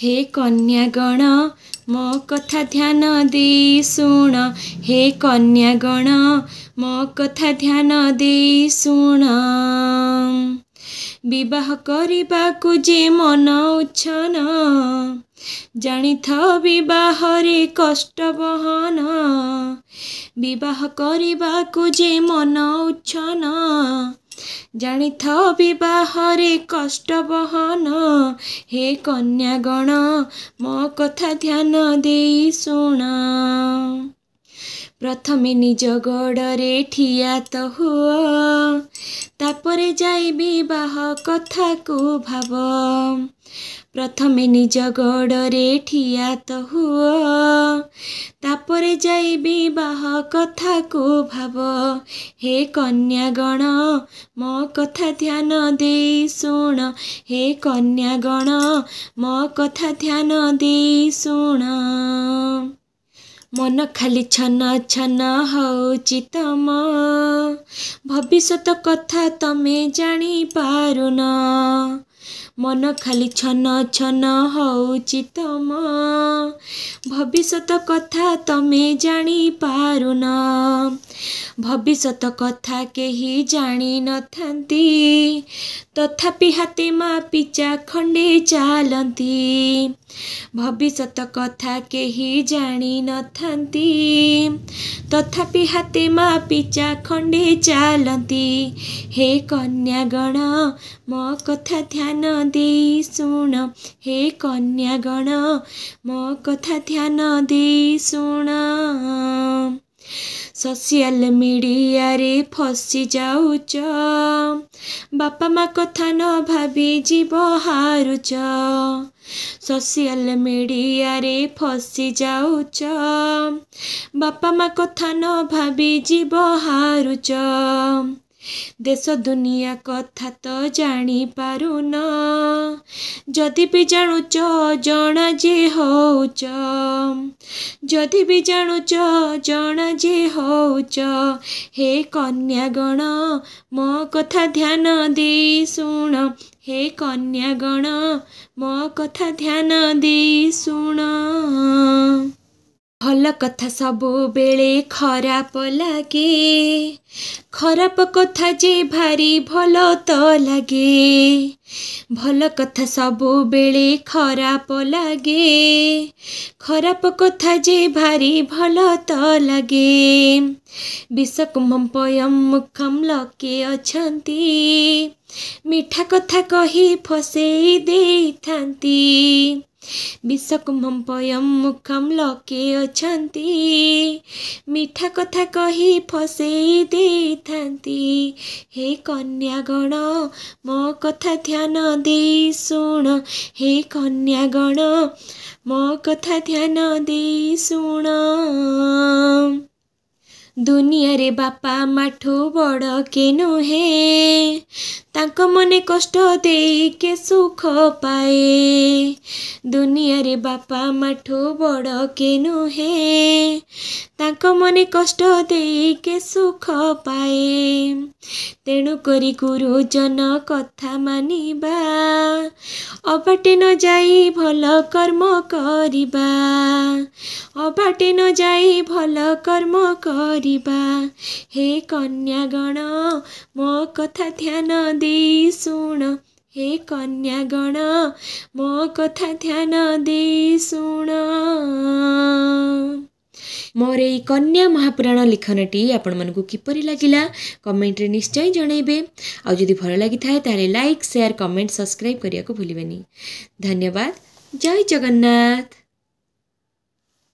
ହେ କନ୍ୟାଗଣ ମୋ କଥା ଧ୍ୟାନ ଦେଇ ଶୁଣ ହେ କନ୍ୟାଗଣ ମୋ କଥା ଧ୍ୟାନ ଦେଇ ଶୁଣ ବିବାହ କରିବାକୁ ଯେ ମନ ଉଚ୍ଛନ ଜାଣିଥାଉ ବିବାହରେ କଷ୍ଟ ବହନ ବିବାହ କରିବାକୁ ଯେ ମନ ଉଚ୍ଛନ ଜାଣିଥାଅ ବିବାହରେ କଷ୍ଟ ବହନ ହେ କନ୍ୟାଗଣ ମୋ କଥା ଧ୍ୟାନ ଦେଇ ଶୁଣ ପ୍ରଥମେ ନିଜ ଗୋଡ଼ରେ ଠିଆ ତ ହୁଅ ତାପରେ ଯାଇ ବିବାହ କଥାକୁ ଭାବ ପ୍ରଥମେ ନିଜ ଗୋଡ଼ରେ ଠିଆ ତ ହୁଅ ଘରେ ଯାଇ ବିବାହ କଥାକୁ ଭାବ ହେ କନ୍ୟା ଗଣ ମୋ କଥା ଧ୍ୟାନ ଦେଇ ଶୁଣ ହେ କନ୍ୟା ଗଣ ମୋ କଥା ଧ୍ୟାନ ଦେଇ ଶୁଣ ମନ ଖାଲି ଛନ ଛନ ହେଉଛି ତମ ଭବିଷ୍ୟତ କଥା ତମେ ଜାଣିପାରୁନ ମନ ଖାଲି ଛନ ଛନ ହଉଛି ତମ ଭବିଷ୍ୟତ କଥା ତମେ ଜାଣିପାରୁନ ଭବିଷ୍ୟତ କଥା କେହି ଜାଣିନଥାନ୍ତି ତଥାପି ହାତୀ ମା ପିଚା ଖଣ୍ଡେ ଚାଲନ୍ତି ଭବିଷ୍ୟତ କଥା କେହି ଜାଣିନଥାନ୍ତି ତଥାପି ହାତୀ ମା ପିଚା ଖଣ୍ଡେ ଚାଲନ୍ତି ହେ କନ୍ୟାଗଣ ମୋ କଥା ଧ୍ୟାନ ଦେଇ ଶୁଣ ହେ କନ୍ୟାଗଣ ମୋ କଥା ଧ୍ୟାନ ଦେଇ ଶୁଣ ସୋସିଆଲ ମିଡ଼ିଆରେ ଫସି ଯାଉଛ ବାପା ମା କଥା ନ ଭାବି ଜୀବ ହାରୁଛ ସୋସିଆଲ ମିଡ଼ିଆରେ ଫସି ଯାଉଛ ବାପା ମା କଥା ନ ଭାବି ଯିବ ହାରୁଛ ଦେଶ ଦୁନିଆ କଥା ତ ଜାଣିପାରୁନ ଯଦି ବି ଜାଣୁଛ ଜଣା ଯେ ହଉଛ ଯଦି ବି ଜାଣୁଛ ଜଣା ଯେ ହଉଛ ହେ କନ୍ୟା ଗଣ ମୋ କଥା ଧ୍ୟାନ ଦେଇ ଶୁଣ ହେ କନ୍ୟା ଗଣ ମୋ କଥା ଧ୍ୟାନ ଦେଇ ଶୁଣ ଭଲ କଥା ସବୁବେଳେ ଖରାପ ଲାଗେ ଖରାପ କଥା ଯେ ଭାରି ଭଲ ତ ଲାଗେ ଭଲ କଥା ସବୁବେଳେ ଖରାପ ଲାଗେ ଖରାପ କଥା ଯେ ଭାରି ଭଲ ତ ଲାଗେ ବିଷକୁମ୍ଭ ପୟମ୍ ମୁଖମ୍ ଲକେ ଅଛନ୍ତି ମିଠା କଥା କହି ଫସେଇ ଦେଇଥାନ୍ତି ବିଶ୍ୱକୁମ୍ଭମ୍ପୟମ୍ ମୁଖମ୍ ଲୋକେ ଅଛନ୍ତି ମିଠା କଥା କହି ଫସେଇ ଦେଇଥାନ୍ତି ହେ କନ୍ୟାଗଣ ମୋ କଥା ଧ୍ୟାନ ଦେଇ ଶୁଣ ହେ କନ୍ୟାଗଣ ମୋ କଥା ଧ୍ୟାନ ଦେଇ ଶୁଣ দুনিয়ারে ବାପା ମାଠୁ ବଡ଼ କେ ନୁହେଁ ତାଙ୍କ ମନେ କଷ୍ଟ ଦେଇକି ସୁଖ ପାଏ ଦୁନିଆରେ ବାପା ମାଠୁ ବଡ଼ କେ ନୁହେଁ ତାଙ୍କ ମନେ କଷ୍ଟ ଦେଇକି ସୁଖ ପାଏ ତେଣୁ କରି ଗୁରୁଜନ କଥା ମାନିବା ଅବାଟେ ନ ଯାଇ ଭଲ କର୍ମ କରିବା ଅବାଟେ ନ ଯାଇ ଭଲ କର୍ମ କରିବା କରିବା ହେ କନ୍ୟାଗଣ ମୋ କଥା ଧ୍ୟାନ ଦେଇ ଶୁଣ ହେ କନ୍ୟାଗଣ ମୋ କଥା ଧ୍ୟାନ ଦେଇ ଶୁଣ ମୋର ଏଇ କନ୍ୟା ମହାପୁରାଣ ଲେଖନଟି ଆପଣମାନଙ୍କୁ କିପରି ଲାଗିଲା କମେଣ୍ଟରେ ନିଶ୍ଚୟ ଜଣାଇବେ ଆଉ ଯଦି ଭଲ ଲାଗିଥାଏ ତାହେଲେ ଲାଇକ୍ ସେୟାର କମେଣ୍ଟ ସବସ୍କ୍ରାଇବ୍ କରିବାକୁ ଭୁଲିବେନି ଧନ୍ୟବାଦ ଜୟ ଜଗନ୍ନାଥ